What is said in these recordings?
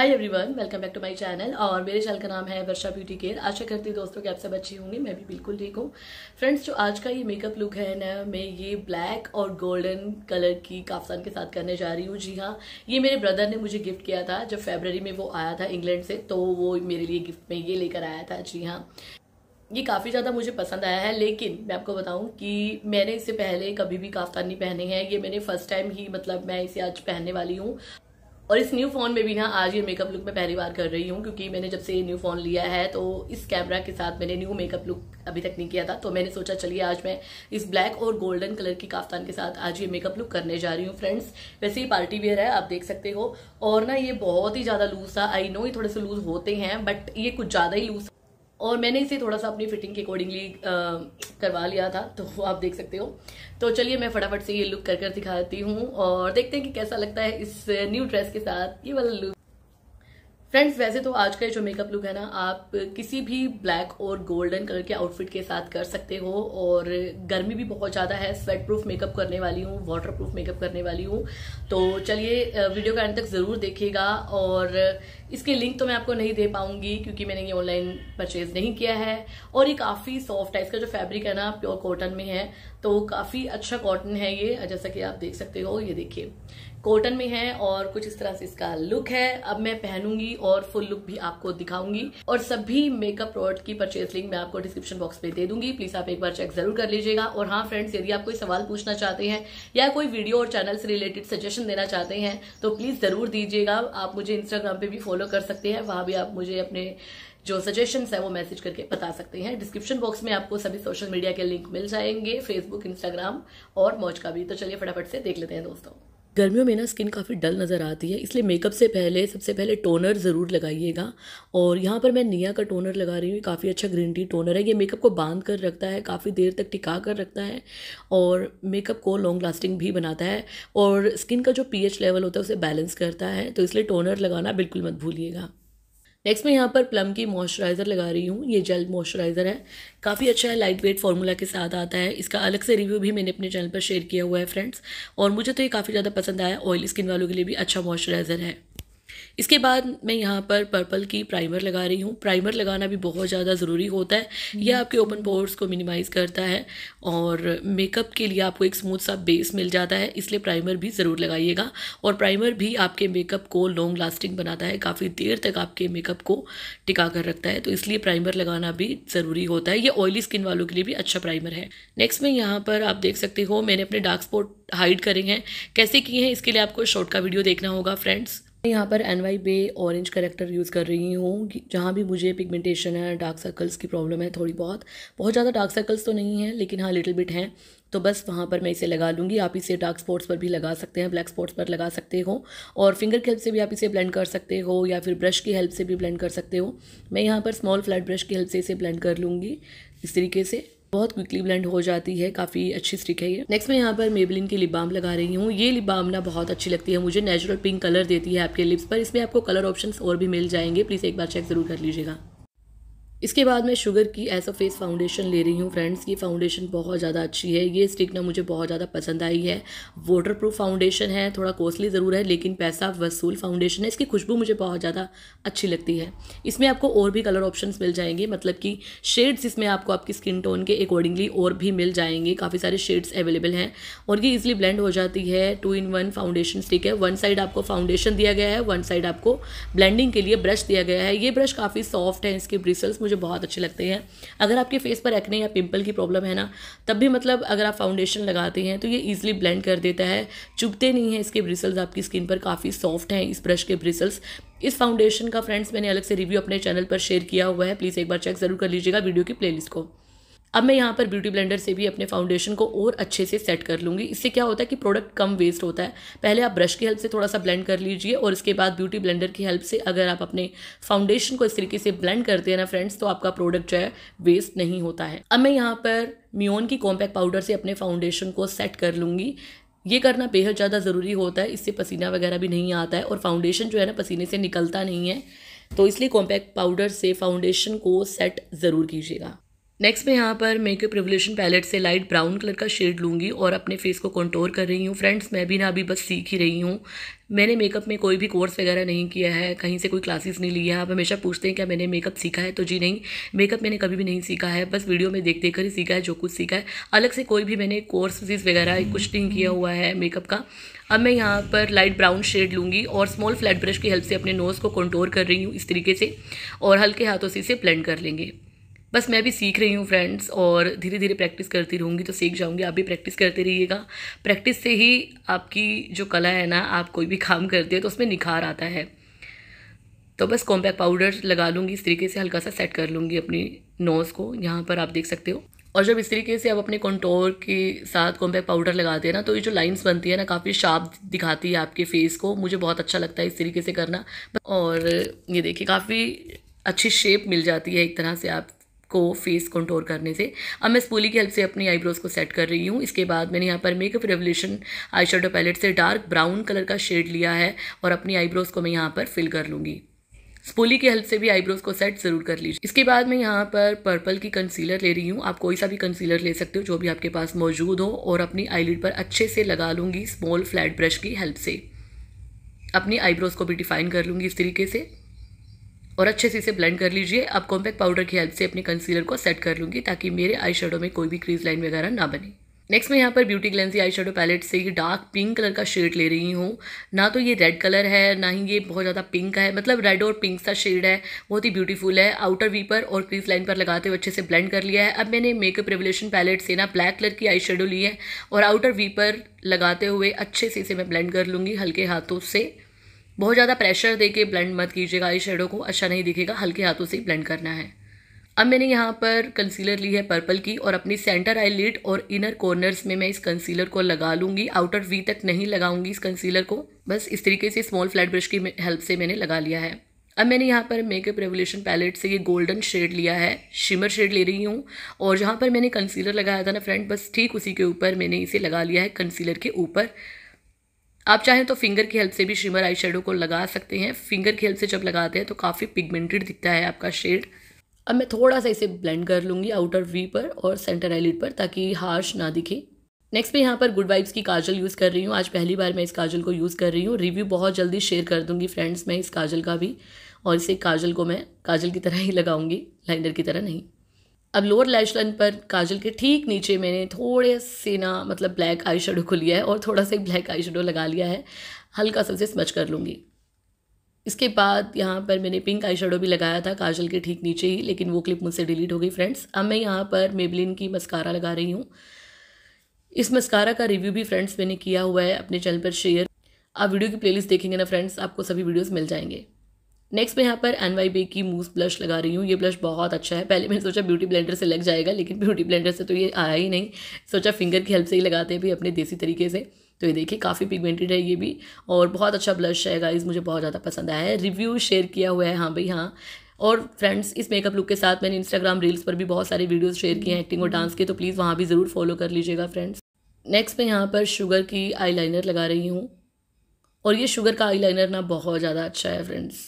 Hi everyone welcome back to my channel और मेरे channel का नाम है वर्षा ब्यूटी केयर आशा करती हूँ दोस्तों कि आप सब अच्छी होंगी मैं भी बिल्कुल ठीक हूँ फ्रेंड्स जो आज का ये मेकअप लुक है ना मैं ये ब्लैक और गोल्डन कलर की काफसान के साथ करने जा रही हूँ जी हाँ ये मेरे ब्रदर ने मुझे गिफ्ट किया था जब फेबररी में वो आया था इंग्लैंड से तो वो मेरे लिए गिफ्ट में ये लेकर आया था जी हाँ ये काफ़ी ज़्यादा मुझे पसंद आया है लेकिन मैं आपको बताऊं कि मैंने इससे पहले कभी भी काफ्तान नहीं पहने हैं ये मैंने फर्स्ट टाइम ही मतलब मैं इसे आज पहनने वाली हूँ और इस न्यू फ़ोन में भी ना आज ये मेकअप लुक मैं पहली बार कर रही हूँ क्योंकि मैंने जब से ये न्यू फ़ोन लिया है तो इस कैमरा के साथ मैंने न्यू मेकअप लुक अभी तक नहीं किया था तो मैंने सोचा चलिए आज मैं इस ब्लैक और गोल्डन कलर की काफ्तान के साथ आज ये मेकअप लुक करने जा रही हूँ फ्रेंड्स वैसे ये पार्टी वेयर है आप देख सकते हो और ना ये बहुत ही ज़्यादा लूज था आई नो ये थोड़े से लूज होते हैं बट ये कुछ ज़्यादा ही लूज और मैंने इसे थोड़ा सा अपनी फिटिंग के अकॉर्डिंगली करवा लिया था तो आप देख सकते हो तो चलिए मैं फटाफट से ये लुक कर कर दिखाती हूँ और देखते हैं कि कैसा लगता है इस न्यू ड्रेस के साथ ये वाला लुक फ्रेंड्स वैसे तो आज का जो मेकअप लुक है ना आप किसी भी ब्लैक और गोल्डन कलर के आउटफिट के साथ कर सकते हो और गर्मी भी बहुत ज़्यादा है स्वेट प्रूफ मेकअप करने वाली हूँ वाटर प्रूफ मेकअप करने वाली हूँ तो चलिए वीडियो का एंड तक ज़रूर देखिएगा और इसके लिंक तो मैं आपको नहीं दे पाऊंगी क्योंकि मैंने ये ऑनलाइन परचेज नहीं किया है और ये काफ़ी सॉफ्ट है इसका जो फैब्रिक है ना प्योर कॉटन में है तो काफ़ी अच्छा कॉटन है ये जैसा कि आप देख सकते हो ये देखिए कॉटन में है और कुछ इस तरह से इसका लुक है अब मैं पहनूंगी और फुल लुक भी आपको दिखाऊंगी और सभी मेकअप प्रोडक्ट की परचेज लिंक मैं आपको डिस्क्रिप्शन बॉक्स में दे दूंगी प्लीज आप एक बार चेक जरूर कर लीजिएगा और हाँ फ्रेंड्स यदि आप कोई सवाल पूछना चाहते हैं या कोई वीडियो और चैनल से रिलेटेड सजेशन देना चाहते हैं तो प्लीज जरूर दीजिएगा आप मुझे इंस्टाग्राम पे भी फॉलो कर सकते हैं वहां भी आप मुझे अपने जो सजेशन है वो मैसेज करके बता सकते हैं डिस्क्रिप्शन बॉक्स में आपको सभी सोशल मीडिया के लिंक मिल जाएंगे फेसबुक फेसबुक इंस्टाग्राम और मौज का भी तो चलिए फटाफट से देख लेते हैं दोस्तों गर्मियों में ना स्किन काफ़ी डल नज़र आती है इसलिए मेकअप से पहले सबसे पहले टोनर ज़रूर लगाइएगा और यहाँ पर मैं निया का टोनर लगा रही हूँ काफ़ी अच्छा ग्रीन टी टोनर है ये मेकअप को बांध कर रखता है काफ़ी देर तक टिका कर रखता है और मेकअप को लॉन्ग लास्टिंग भी बनाता है और स्किन का जो पी लेवल होता है उसे बैलेंस करता है तो इसलिए टोनर लगाना बिल्कुल मत भूलिएगा नेक्स्ट मैं यहाँ पर प्लम की मॉइस्चराइज़र लगा रही हूँ ये जेल मॉइस्चराइज़र है काफ़ी अच्छा है लाइट वेट फार्मूला के साथ आता है इसका अलग से रिव्यू भी मैंने अपने चैनल पर शेयर किया हुआ है फ्रेंड्स और मुझे तो ये काफ़ी ज़्यादा पसंद आया ऑयल स्किन वालों के लिए भी अच्छा मॉइस्चराइज़र है इसके बाद मैं यहाँ पर पर्पल की प्राइमर लगा रही हूँ प्राइमर लगाना भी बहुत ज़्यादा ज़रूरी होता है हम्म। यह आपके ओपन पोर्स को मिनिमाइज करता है और मेकअप के लिए आपको एक स्मूथ सा बेस मिल जाता है इसलिए प्राइमर भी ज़रूर लगाइएगा और प्राइमर भी आपके मेकअप को लॉन्ग लास्टिंग बनाता है काफ़ी देर तक आपके मेकअप को टिका कर रखता है तो इसलिए प्राइमर लगाना भी ज़रूरी होता है यह ऑयली स्किन वालों के लिए भी अच्छा प्राइमर है नेक्स्ट में यहाँ पर आप देख सकते हो मैंने अपने डार्क स्पॉट हाइड करे हैं कैसे किए हैं इसके लिए आपको शॉर्ट का वीडियो देखना होगा फ्रेंड्स मैं यहाँ पर N Y bae orange corrector use कर रही हूँ जहाँ भी मुझे पिगमेंटेशन है डार्क सर्कल्स की प्रॉब्लम है थोड़ी बहुत बहुत ज़्यादा डार्क सर्कल्स तो नहीं है लेकिन हाँ लिटिल बिट हैं तो बस वहाँ पर मैं इसे लगा लूँगी आप इसे डार्क स्पॉट्स पर भी लगा सकते हैं ब्लैक स्पॉट्स पर लगा सकते हो और फिंगर की हेल्प से भी आप इसे ब्लेंड कर सकते हो या फिर ब्रश की हेल्प से भी ब्लेंड कर सकते हो मैं यहाँ पर स्मॉल फ्लैट ब्रश की हेल्प से इसे ब्लेंड कर लूँगी इस तरीके से बहुत क्विकली ब्लेंड हो जाती है काफ़ी अच्छी स्टिक है ये नेक्स्ट मैं यहाँ पर मेबलिन की लिप बाम लगा रही हूँ ये लिप बाम ना बहुत अच्छी लगती है मुझे नेचुरल पिंक कलर देती है आपके लिप्स पर इसमें आपको कलर ऑप्शन और भी मिल जाएंगे प्लीज़ एक बार चेक जरूर कर लीजिएगा इसके बाद मैं शुगर की एस अ फेस फाउंडेशन ले रही हूँ फ्रेंड्स ये फाउंडेशन बहुत ज़्यादा अच्छी है ये स्टिक ना मुझे बहुत ज़्यादा पसंद आई है वाटर प्रूफ फाउंडेशन है थोड़ा कॉस्टली ज़रूर है लेकिन पैसा वसूल फाउंडेशन है इसकी खुशबू मुझे बहुत ज़्यादा अच्छी लगती है इसमें आपको और भी कलर ऑप्शन मिल जाएंगे मतलब कि शेड्स इसमें आपको आपकी स्किन टोन के अकॉर्डिंगली और भी मिल जाएंगे काफ़ी सारे शेड्स अवेलेबल हैं और ये इजिली ब्लेंड हो जाती है two in one foundation stick है वन साइड आपको फाउंडेशन दिया गया है वन साइड आपको ब्लेंडिंग के लिए ब्रश दिया गया है ये ब्रश काफ़ी सॉफ्ट है इसके ब्रिसल्स मुझे मुझे बहुत अच्छे लगते हैं अगर आपके फेस पर एक्ने या पिंपल की प्रॉब्लम है ना तब भी मतलब अगर आप फाउंडेशन लगाते हैं तो ये ईजिली ब्लेंड कर देता है चुभते नहीं है इसके ब्रिसल्स आपकी स्किन पर काफ़ी सॉफ्ट हैं इस ब्रश के ब्रिसल्स इस फाउंडेशन का फ्रेंड्स मैंने अलग से रिव्यू अपने चैनल पर शेयर किया हुआ है प्लीज़ एक बार चेक ज़रूर कर लीजिएगा वीडियो की प्लेलिस्ट को अब मैं यहाँ पर ब्यूटी ब्लेंडर से भी अपने फाउंडेशन को और अच्छे से सेट कर लूँगी इससे क्या होता है कि प्रोडक्ट कम वेस्ट होता है पहले आप ब्रश की हेल्प से थोड़ा सा ब्लेंड कर लीजिए और इसके बाद ब्यूटी ब्लेंडर की हेल्प से अगर आप अपने फाउंडेशन को इस तरीके से ब्लेंड करते हैं ना फ्रेंड्स तो आपका प्रोडक्ट जो है वेस्ट नहीं होता है अब मैं यहाँ पर मियोन की कॉम्पैक्ट पाउडर से अपने फाउंडेशन को सेट कर लूँगी ये करना बेहद ज़्यादा ज़रूरी होता है इससे पसीना वगैरह भी नहीं आता है और फाउंडेशन जो है ना पसीने से निकलता नहीं है तो इसलिए कॉम्पैक्ट पाउडर से फाउंडेशन को सेट ज़रूर कीजिएगा नेक्स्ट मैं यहाँ पर मेकअप रिवोल्यूशन पैलेट से लाइट ब्राउन कलर का शेड लूँगी और अपने फेस को कंटोर कर रही हूँ फ्रेंड्स मैं भी ना अभी बस सीख ही रही हूँ मैंने मेकअप में कोई भी कोर्स वगैरह नहीं किया है कहीं से कोई क्लासेस नहीं लिया है आप हमेशा पूछते हैं क्या मैंने मेकअप सीखा है तो जी नहीं मेकअप मैंने कभी भी नहीं सीखा है बस वीडियो में देख देख कर ही सीखा है जो कुछ सीखा है अलग से कोई भी मैंने कोर्स वगैरह कुछ नहीं किया हुआ है मेकअप का अब मैं यहाँ पर लाइट ब्राउन शेड लूँगी और स्मॉल फ्लैट ब्रश की हेल्प से अपने नोज़ को कंटोर कर रही हूँ इस तरीके से और हल्के हाथों से इसे ब्लेंड कर लेंगे बस मैं भी सीख रही हूँ फ्रेंड्स और धीरे धीरे प्रैक्टिस करती रहूँगी तो सीख जाऊँगी आप भी प्रैक्टिस करते रहिएगा प्रैक्टिस से ही आपकी जो कला है ना आप कोई भी काम करते हो तो उसमें निखार आता है तो बस कॉम्पैक्ट पाउडर लगा लूँगी इस तरीके से हल्का सा सेट कर लूँगी अपनी नोज़ को यहाँ पर आप देख सकते हो और जब इस तरीके से आप अपने कॉन्टोर के साथ कॉम्पैक्ट पाउडर लगाते हैं ना तो ये जो लाइंस बनती है ना काफ़ी शार्प दिखाती है आपके फेस को मुझे बहुत अच्छा लगता है इस तरीके से करना और ये देखिए काफ़ी अच्छी शेप मिल जाती है एक तरह से आप को फेस कंटोर करने से अब मैं स्पूली की हेल्प से अपनी आईब्रोज़ को सेट कर रही हूँ इसके बाद मैंने यहाँ पर makeup revolution eye shadow palette से डार्क ब्राउन कलर का शेड लिया है और अपनी आईब्रोज़ को मैं यहाँ पर फिल कर लूँगी स्पोली की हेल्प से भी आईब्रोज को सेट जरूर कर लीजिए इसके बाद मैं यहाँ पर पर्पल की कंसीलर ले रही हूँ आप कोई सा भी कंसीलर ले सकते हो जो भी आपके पास मौजूद हो और अपनी आईलिड पर अच्छे से लगा लूँगी स्मॉल फ्लैट ब्रश की हेल्प से अपनी आईब्रोज को भी डिफाइन कर लूँगी इस तरीके से और अच्छे से इसे ब्लेंड कर लीजिए अब कॉम्पैक्ट पाउडर की हेल्प से अपने कंसीलर को सेट कर लूँगी ताकि मेरे आई शेडो में कोई भी क्रीज लाइन वगैरह ना बने नेक्स्ट मैं यहाँ पर beauty glancy eye shadow palette से ये डार्क पिंक कलर का शेड ले रही हूँ ना तो ये रेड कलर है ना ही ये बहुत ज़्यादा पिंक है मतलब रेड और पिंक सा शेड है बहुत ही ब्यूटीफुल है आउटर वी पर और क्रीज लाइन पर लगाते हुए अच्छे से ब्लेंड कर लिया है अब मैंने मेकअप रेवल्यूशन पैलेट से ना ब्लैक कलर की आई शेडो ली है और आउटर वी पर लगाते हुए अच्छे से इसे मैं ब्लेंड कर लूँगी हल्के हाथों से बहुत ज़्यादा प्रेशर दे के ब्लेंड मत कीजिएगा आई शेडो को अच्छा नहीं दिखेगा हल्के हाथों से ही ब्लेंड करना है अब मैंने यहाँ पर कंसीलर ली है पर्पल की और अपनी सेंटर आई लिड और इनर कॉर्नर्स में मैं इस कंसीलर को लगा लूँगी आउटर वी तक नहीं लगाऊंगी इस कंसीलर को बस इस तरीके से स्मॉल फ्लैट ब्रश की हेल्प से मैंने लगा लिया है अब मैंने यहाँ पर मेकअप रेवोल्यूशन पैलेट से ये गोल्डन शेड लिया है शिमर शेड ले रही हूँ और जहाँ पर मैंने कंसीलर लगाया था ना फ्रेंड बस ठीक उसी के ऊपर मैंने इसे लगा लिया है कंसीलर के ऊपर आप चाहें तो फिंगर की हेल्प से भी शिमर आई शेडो को लगा सकते हैं फिंगर की हेल्प से जब लगाते हैं तो काफ़ी पिगमेंटेड दिखता है आपका शेड अब मैं थोड़ा सा इसे ब्लेंड कर लूँगी आउटर वी पर और सेंटर आईलिड पर ताकि हार्श ना दिखे नेक्स्ट मैं यहाँ पर गुड वाइब्स की काजल यूज़ कर रही हूँ आज पहली बार मैं इस काजल को यूज़ कर रही हूँ रिव्यू बहुत जल्दी शेयर कर दूँगी फ्रेंड्स मैं इस काजल का भी और इसे काजल को मैं काजल की तरह ही लगाऊंगी लाइनर की तरह नहीं अब लोअर लैश लाइन पर काजल के ठीक नीचे मैंने थोड़े से ना मतलब ब्लैक आई शेडो को लिया है और थोड़ा सा ब्लैक आई शेडो लगा लिया है हल्का सा उसे स्मच कर लूँगी इसके बाद यहाँ पर मैंने पिंक आई शेडो भी लगाया था काजल के ठीक नीचे ही लेकिन वो क्लिप मुझसे डिलीट हो गई फ्रेंड्स अब मैं यहाँ पर मेबलिन की मस्कारा लगा रही हूँ इस मस्कारा का रिव्यू भी फ्रेंड्स मैंने किया हुआ है अपने चैनल पर शेयर आप वीडियो की प्लेलिस्ट देखेंगे ना फ्रेंड्स आपको सभी वीडियोस मिल जाएंगे नेक्स्ट मैं यहाँ पर एन वाई बे की मूस ब्लश लगा रही हूँ ये ब्लश बहुत अच्छा है पहले मैंने सोचा ब्यूटी ब्लेंडर से लग जाएगा लेकिन ब्यूटी ब्लेंडर से तो ये आया ही नहीं सोचा फिंगर की हेल्प से ही लगाते हैं भी अपने देसी तरीके से तो ये देखिए काफ़ी पिगमेंटेड है ये भी और बहुत अच्छा ब्लश है गाइज मुझे बहुत ज़्यादा पसंद आया है रिव्यू शेयर किया हुआ है हाँ भाई हाँ और फ्रेंड्स इस मेकअप लुक के साथ मैंने इंस्टाग्राम रील्स पर भी बहुत सारे वीडियोस शेयर किए हैं एक्टिंग और डांस के तो प्लीज़ वहाँ भी ज़रूर फॉलो कर लीजिएगा फ्रेंड्स नेक्स्ट मैं यहाँ पर शुगर की आईलाइनर लगा रही हूँ और ये शुगर का आईलाइनर ना बहुत ज़्यादा अच्छा है फ्रेंड्स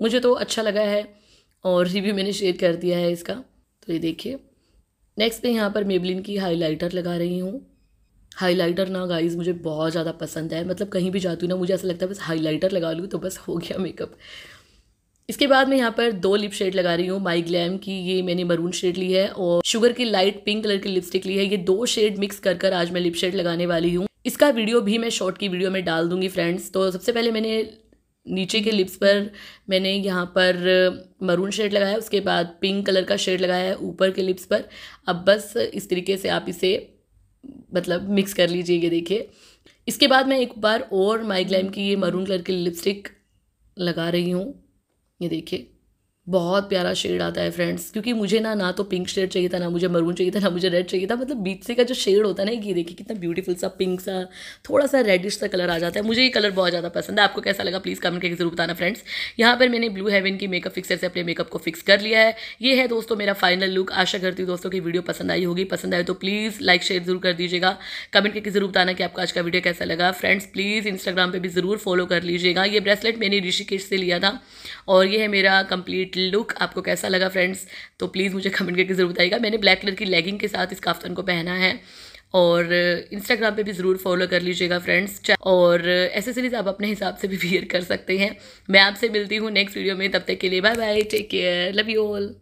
मुझे तो अच्छा लगा है और रिव्यू मैंने शेयर कर दिया है इसका तो ये देखिए नेक्स्ट मैं यहाँ पर मेबलिन की हाईलाइटर लगा रही हूँ हाईलाइटर ना गाइज मुझे बहुत ज़्यादा पसंद है मतलब कहीं भी जाती हूँ ना मुझे ऐसा लगता है बस हाईलाइटर लगा लूँ तो बस हो गया मेकअप इसके बाद मैं यहाँ पर दो लिप शेड लगा रही हूँ माई ग्लैम की ये मैंने मरून शेड ली है और शुगर की लाइट पिंक कलर की लिपस्टिक ली है ये दो शेड मिक्स कर कर आज मैं लिप शेड लगाने वाली हूँ इसका वीडियो भी मैं शॉर्ट की वीडियो में डाल दूंगी फ्रेंड्स तो सबसे पहले मैंने नीचे के लिप्स पर मैंने यहाँ पर मरून शेड लगाया उसके बाद पिंक कलर का शेड लगाया है ऊपर के लिप्स पर अब बस इस तरीके से आप इसे मतलब मिक्स कर लीजिए ये देखिए इसके बाद मैं एक बार और माइग्लैम की ये मरून कलर की लिपस्टिक लगा रही हूँ ये देखिए बहुत प्यारा शेड आता है फ्रेंड्स क्योंकि मुझे ना ना तो पिंक शेड चाहिए था ना मुझे मरून चाहिए था ना मुझे रेड चाहिए था मतलब बीच से का जो शेड होता है ना ये देखिए कितना ब्यूटीफुल सा पिंक सा थोड़ा सा रेडिश सा कलर आ जाता है मुझे ये कलर बहुत ज़्यादा पसंद है आपको कैसा लगा प्लीज़ कमेंट करके जरूर बताना फ्रेंड्स यहाँ पर मैंने ब्लू हेवन की मेकअप फिक्सर से अपने मेकअप को फिक्स कर लिया है ये है दोस्तों मेरा फाइनल लुक आशा करती हूँ दोस्तों की वीडियो पसंद आई होगी पसंद आए तो प्लीज़ लाइक शेयर जरूर कर दीजिएगा कमेंट करके जरूर बताना कि आपका आज का वीडियो कैसा लगा फ्रेंड्स प्लीज़ इंस्टाग्राम पर भी ज़रूर फॉलो कर लीजिएगा ये ब्रेसलेट मैंने ऋषिकेश से लिया था और ये है मेरा कंप्लीट कंप्लीट लुक आपको कैसा लगा फ्रेंड्स तो प्लीज़ मुझे कमेंट करके ज़रूर बताइएगा मैंने ब्लैक कलर की लेगिंग के साथ इस काफ्तान को पहना है और इंस्टाग्राम uh, पे भी ज़रूर फॉलो कर लीजिएगा फ्रेंड्स और एसेसरीज uh, आप अपने हिसाब से भी वियर कर सकते हैं मैं आपसे मिलती हूँ नेक्स्ट वीडियो में तब तक के लिए bye bye take care love you all